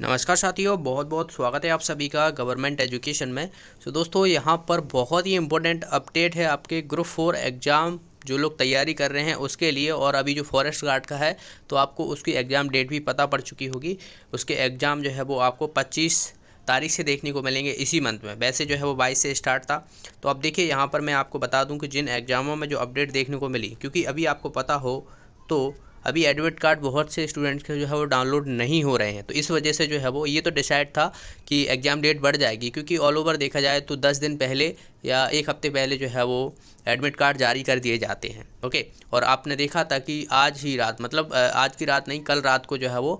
नमस्कार साथियों बहुत बहुत स्वागत है आप सभी का गवर्नमेंट एजुकेशन में सो so, दोस्तों यहाँ पर बहुत ही इम्पोर्टेंट अपडेट है आपके ग्रुप फोर एग्ज़ाम जो लोग तैयारी कर रहे हैं उसके लिए और अभी जो फॉरेस्ट गार्ड का है तो आपको उसकी एग्ज़ाम डेट भी पता पड़ चुकी होगी उसके एग्ज़ाम जो है वो आपको पच्चीस तारीख से देखने को मिलेंगे इसी मंथ में वैसे जो है वो बाईस से स्टार्ट था तो अब देखिए यहाँ पर मैं आपको बता दूँ कि जिन एग्ज़ामों में जो अपडेट देखने को मिली क्योंकि अभी आपको पता हो तो अभी एडमिट कार्ड बहुत से स्टूडेंट्स के जो है वो डाउनलोड नहीं हो रहे हैं तो इस वजह से जो है वो ये तो डिसाइड था कि एग्ज़ाम डेट बढ़ जाएगी क्योंकि ऑल ओवर देखा जाए तो दस दिन पहले या एक हफ़्ते पहले जो है वो एडमिट कार्ड जारी कर दिए जाते हैं ओके और आपने देखा था कि आज ही रात मतलब आज की रात नहीं कल रात को जो है वो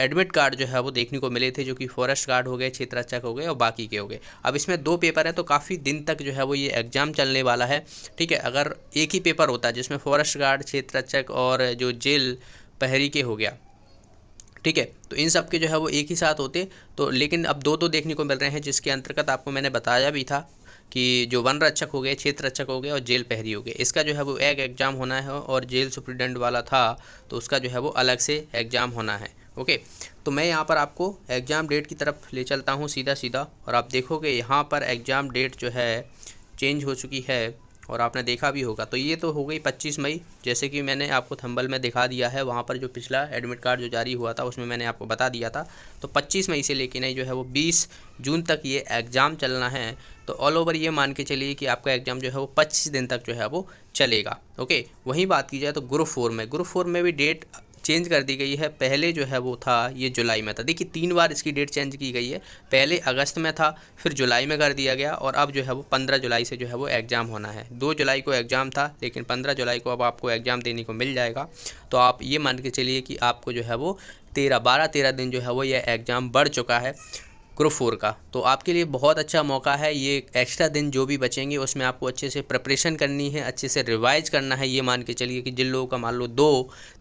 एडमिट कार्ड जो है वो देखने को मिले थे जो कि फॉरेस्ट गार्ड हो गए क्षेत्र रक्षक हो गए और बाकी के हो गए अब इसमें दो पेपर हैं तो काफ़ी दिन तक जो है वो ये एग्ज़ाम चलने वाला है ठीक है अगर एक ही पेपर होता जिसमें फॉरेस्ट गार्ड रक्षक और जो जेल पहरी के हो गया ठीक है तो इन सब के जो है वो एक ही साथ होते तो लेकिन अब दो दो देखने को मिल रहे हैं जिसके अंतर्गत आपको मैंने बताया भी था कि जो वन रक्षक हो गए क्षेत्र रक्षक हो गए और जेल पहरी हो गए इसका जो है वो एक एग्ज़ाम होना है और जेल सुप्रिटेंडेंट वाला था तो उसका जो है वो अलग से एग्ज़ाम होना है ओके तो मैं यहाँ पर आपको एग्ज़ाम डेट की तरफ ले चलता हूँ सीधा सीधा और आप देखोगे यहाँ पर एग्ज़ाम डेट जो है चेंज हो चुकी है और आपने देखा भी होगा तो ये तो हो गई 25 मई जैसे कि मैंने आपको थंबल में दिखा दिया है वहाँ पर जो पिछला एडमिट कार्ड जो जारी हुआ था उसमें मैंने आपको बता दिया था तो 25 मई से लेके नहीं जो है वो 20 जून तक ये एग्ज़ाम चलना है तो ऑल ओवर ये मान के चलिए कि आपका एग्जाम जो है वो पच्चीस दिन तक जो है वो चलेगा ओके वहीं बात की जाए तो ग्रुप फोर में ग्रुप फोर में भी डेट चेंज कर दी गई है पहले जो है वो था ये जुलाई में था देखिए तीन बार इसकी डेट चेंज की गई है पहले अगस्त में था फिर जुलाई में कर दिया गया और अब जो है वो पंद्रह जुलाई से जो है वो एग्ज़ाम होना है दो जुलाई को एग्ज़ाम था लेकिन पंद्रह जुलाई को अब आपको एग्ज़ाम देने को मिल जाएगा तो आप ये मान के चलिए कि आपको जो है वो तेरह बारह तेरह दिन जो है वो यह एग्ज़ाम बढ़ चुका है ग्रुप फोर का तो आपके लिए बहुत अच्छा मौका है ये एक्स्ट्रा दिन जो भी बचेंगे उसमें आपको अच्छे से प्रिपरेशन करनी है अच्छे से रिवाइज करना है ये मान के चलिए कि जिन लोगों का मान लो दो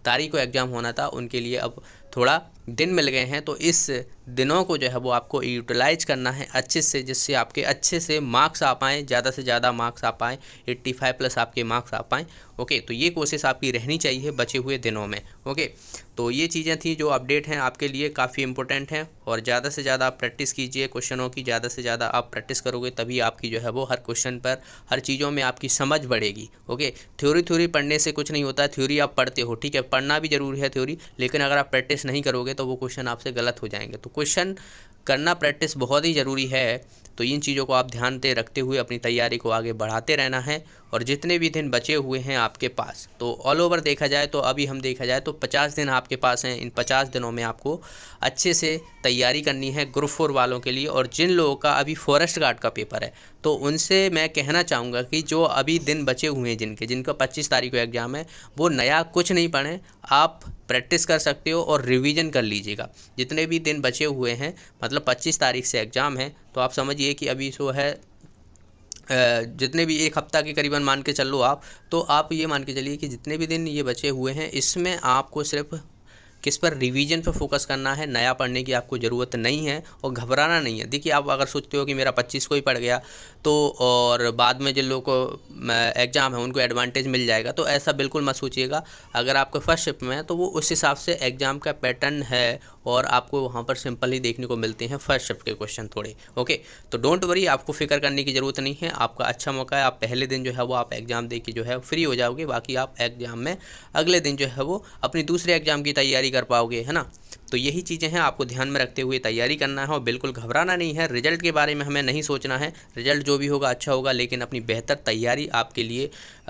तारीख को एग्ज़ाम होना था उनके लिए अब थोड़ा दिन मिल गए हैं तो इस दिनों को जो है वो आपको यूटिलाइज करना है अच्छे से जिससे आपके अच्छे से मार्क्स आ पाएँ ज़्यादा से ज़्यादा मार्क्स आ पाएँ एट्टी फाइव प्लस आपके मार्क्स आ पाएँ ओके तो ये कोशिश आपकी रहनी चाहिए बचे हुए दिनों में ओके तो ये चीज़ें थी जो अपडेट हैं आपके लिए काफ़ी इंपॉर्टेंट हैं और ज़्यादा से ज़्यादा आप प्रैक्टिस कीजिए क्वेश्चनों की ज़्यादा से ज़्यादा आप प्रैक्टिस करोगे तभी आपकी जो है वो हर क्वेश्चन पर हर चीज़ों में आपकी समझ बढ़ेगी ओके थ्योरी थ्योरी पढ़ने से कुछ नहीं होता थ्योरी आप पढ़ते हो ठीक है पढ़ना भी ज़रूरी है थ्योरी लेकिन अगर आप प्रैक्टिस नहीं करोगे करोगे तो वो क्वेश्चन आपसे गलत हो जाएंगे तो क्वेश्चन करना प्रैक्टिस बहुत ही ज़रूरी है तो इन चीज़ों को आप ध्यान दे रखते हुए अपनी तैयारी को आगे बढ़ाते रहना है और जितने भी दिन बचे हुए हैं आपके पास तो ऑल ओवर देखा जाए तो अभी हम देखा जाए तो पचास दिन आपके पास हैं इन पचास दिनों में आपको अच्छे से तैयारी करनी है ग्रुप फोर वालों के लिए और जिन लोगों का अभी फॉरेस्ट गार्ड का पेपर है तो उनसे मैं कहना चाहूँगा कि जो अभी दिन बचे हुए हैं जिनके जिनका पच्चीस तारीख को एग्ज़ाम है वो नया कुछ नहीं पढ़ें आप प्रैक्टिस कर सकते हो और रिवीजन कर लीजिएगा जितने भी दिन बचे हुए हैं मतलब 25 तारीख से एग्ज़ाम है तो आप समझिए कि अभी जो है जितने भी एक हफ़्ता के करीबन मान के चल लो आप तो आप ये मान के चलिए कि जितने भी दिन ये बचे हुए हैं इसमें आपको सिर्फ किस पर रिवीजन पर फोकस करना है नया पढ़ने की आपको ज़रूरत नहीं है और घबराना नहीं है देखिए आप अगर सोचते हो कि मेरा पच्चीस को ही पड़ गया तो और बाद में जिन लोगों को एग्ज़ाम है उनको एडवांटेज मिल जाएगा तो ऐसा बिल्कुल मत सोचिएगा अगर आपके फर्स्ट शिफ्ट में है तो वो उस हिसाब से एग्ज़ाम का पैटर्न है और आपको वहाँ पर सिंपल ही देखने को मिलते हैं फर्स्ट शिफ्ट के क्वेश्चन थोड़े ओके तो डोंट वरी आपको फिक्र करने की ज़रूरत नहीं है आपका अच्छा मौका है आप पहले दिन जो है वो आप एग्ज़ाम दे के जो है फ्री हो जाओगे बाकी आप एग्ज़ाम में अगले दिन जो है वो अपनी दूसरे एग्ज़ाम की तैयारी नहीं कर पाओगे है ना तो यही चीज़ें हैं आपको ध्यान में रखते हुए तैयारी करना है और बिल्कुल घबराना नहीं है रिजल्ट के बारे में हमें नहीं सोचना है रिजल्ट जो भी होगा अच्छा होगा लेकिन अपनी बेहतर तैयारी आपके लिए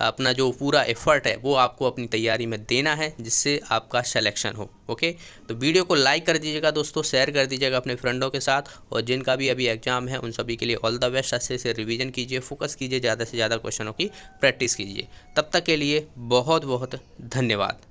अपना जो पूरा एफर्ट है वो आपको अपनी तैयारी में देना है जिससे आपका सिलेक्शन हो ओके तो वीडियो को लाइक कर दीजिएगा दोस्तों शेयर कर दीजिएगा अपने फ्रेंडों के साथ और जिनका भी अभी एग्जाम है उन सभी के लिए ऑल द बेस्ट अच्छे से रिविजन कीजिए फोकस कीजिए ज़्यादा से ज़्यादा क्वेश्चनों की प्रैक्टिस कीजिए तब तक के लिए बहुत बहुत धन्यवाद